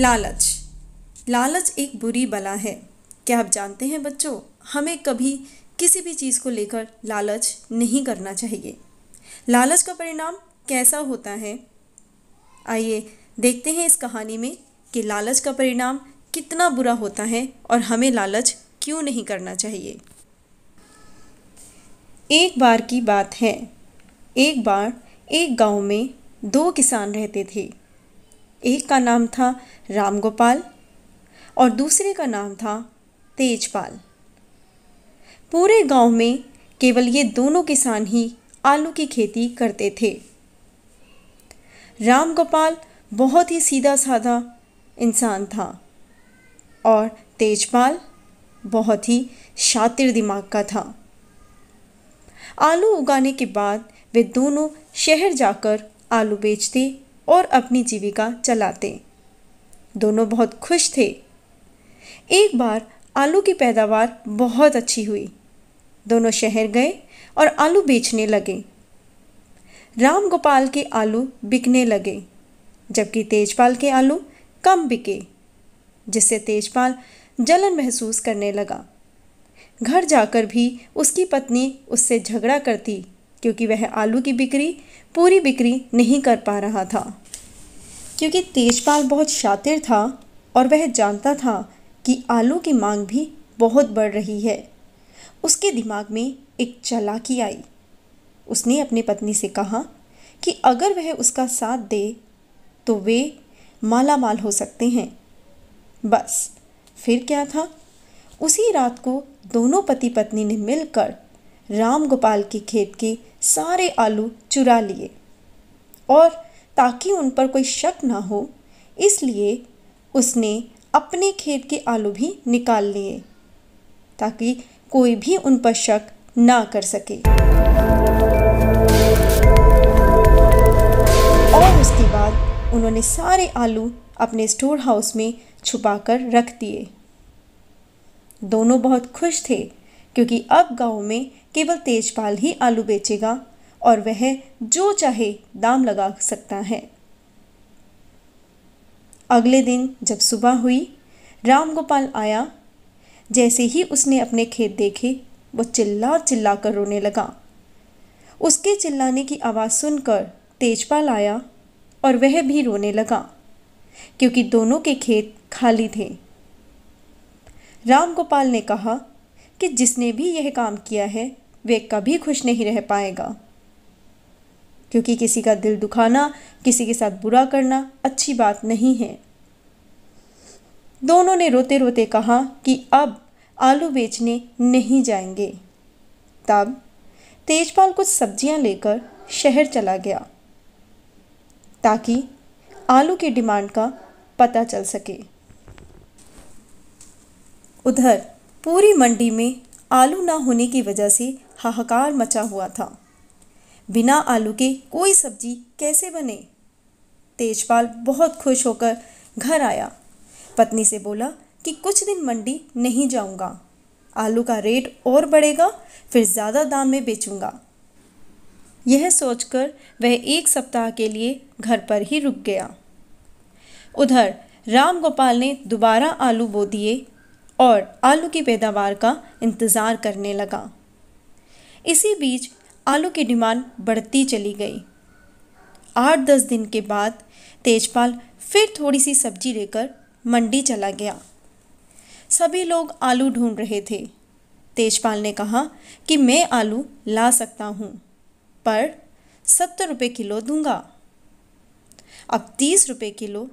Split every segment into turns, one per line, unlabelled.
लालच लालच एक बुरी बला है क्या आप जानते हैं बच्चों हमें कभी किसी भी चीज़ को लेकर लालच नहीं करना चाहिए लालच का परिणाम कैसा होता है आइए देखते हैं इस कहानी में कि लालच का परिणाम कितना बुरा होता है और हमें लालच क्यों नहीं करना चाहिए एक बार की बात है एक बार एक गांव में दो किसान रहते थे एक का नाम था रामगोपाल और दूसरे का नाम था तेजपाल पूरे गांव में केवल ये दोनों किसान ही आलू की खेती करते थे रामगोपाल बहुत ही सीधा साधा इंसान था और तेजपाल बहुत ही शातिर दिमाग का था आलू उगाने के बाद वे दोनों शहर जाकर आलू बेचते और अपनी जीविका चलाते दोनों बहुत खुश थे एक बार आलू की पैदावार बहुत अच्छी हुई दोनों शहर गए और आलू बेचने लगे राम गोपाल के आलू बिकने लगे जबकि तेजपाल के आलू कम बिके जिससे तेजपाल जलन महसूस करने लगा घर जाकर भी उसकी पत्नी उससे झगड़ा करती क्योंकि वह आलू की बिक्री पूरी बिक्री नहीं कर पा रहा था क्योंकि तेजपाल बहुत शातिर था और वह जानता था कि आलू की मांग भी बहुत बढ़ रही है उसके दिमाग में एक चलाकी आई उसने अपनी पत्नी से कहा कि अगर वह उसका साथ दे तो वे माला माल हो सकते हैं बस फिर क्या था उसी रात को दोनों पति पत्नी ने मिलकर राम गोपाल के खेत के सारे आलू चुरा लिए और ताकि उन पर कोई शक ना हो इसलिए उसने अपने खेत के आलू भी निकाल लिए ताकि कोई भी उन पर शक ना कर सके और उसके बाद उन्होंने सारे आलू अपने स्टोर हाउस में छुपाकर रख दिए दोनों बहुत खुश थे क्योंकि अब गांव में केवल तेजपाल ही आलू बेचेगा और वह जो चाहे दाम लगा सकता है अगले दिन जब सुबह हुई रामगोपाल आया जैसे ही उसने अपने खेत देखे वो चिल्ला चिल्ला कर रोने लगा उसके चिल्लाने की आवाज़ सुनकर तेजपाल आया और वह भी रोने लगा क्योंकि दोनों के खेत खाली थे राम गोपाल ने कहा कि जिसने भी यह काम किया है वे कभी खुश नहीं रह पाएगा क्योंकि किसी का दिल दुखाना किसी के साथ बुरा करना अच्छी बात नहीं है दोनों ने रोते रोते कहा कि अब आलू बेचने नहीं जाएंगे तब तेजपाल कुछ सब्जियां लेकर शहर चला गया ताकि आलू की डिमांड का पता चल सके उधर पूरी मंडी में आलू ना होने की वजह से हाहाकार मचा हुआ था बिना आलू के कोई सब्जी कैसे बने तेजपाल बहुत खुश होकर घर आया पत्नी से बोला कि कुछ दिन मंडी नहीं जाऊंगा आलू का रेट और बढ़ेगा फिर ज़्यादा दाम में बेचूंगा यह सोचकर वह एक सप्ताह के लिए घर पर ही रुक गया उधर राम गोपाल ने दोबारा आलू बो दिए और आलू की पैदावार का इंतज़ार करने लगा इसी बीच आलू की डिमांड बढ़ती चली गई आठ दस दिन के बाद तेजपाल फिर थोड़ी सी सब्जी लेकर मंडी चला गया सभी लोग आलू ढूंढ रहे थे तेजपाल ने कहा कि मैं आलू ला सकता हूँ पर सत्तर रुपये किलो दूंगा अब तीस रुपये किलो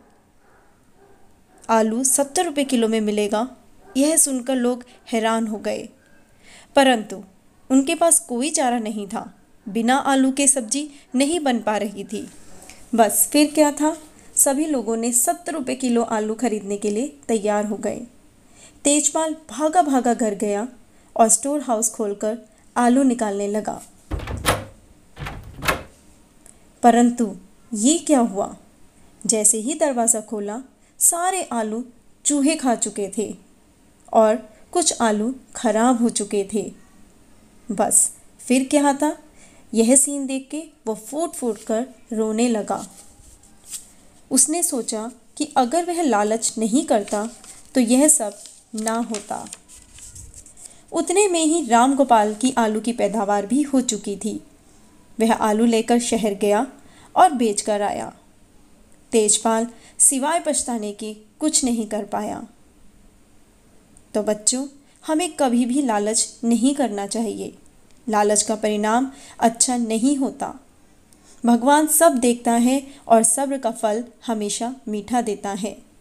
आलू सत्तर रुपये किलो में मिलेगा यह सुनकर लोग हैरान हो गए परंतु उनके पास कोई चारा नहीं था बिना आलू के सब्जी नहीं बन पा रही थी बस फिर क्या था सभी लोगों ने सत्तर रुपये किलो आलू खरीदने के लिए तैयार हो गए तेजपाल भागा भागा घर गया और स्टोर हाउस खोलकर आलू निकालने लगा परंतु ये क्या हुआ जैसे ही दरवाज़ा खोला सारे आलू चूहे खा चुके थे और कुछ आलू खराब हो चुके थे बस फिर क्या था यह सीन देख के वह फूट फूट कर रोने लगा उसने सोचा कि अगर वह लालच नहीं करता तो यह सब ना होता उतने में ही राम गोपाल की आलू की पैदावार भी हो चुकी थी वह आलू लेकर शहर गया और बेच कर आया तेजपाल सिवाय पछताने के कुछ नहीं कर पाया तो बच्चों हमें कभी भी लालच नहीं करना चाहिए लालच का परिणाम अच्छा नहीं होता भगवान सब देखता है और सब्र का फल हमेशा मीठा देता है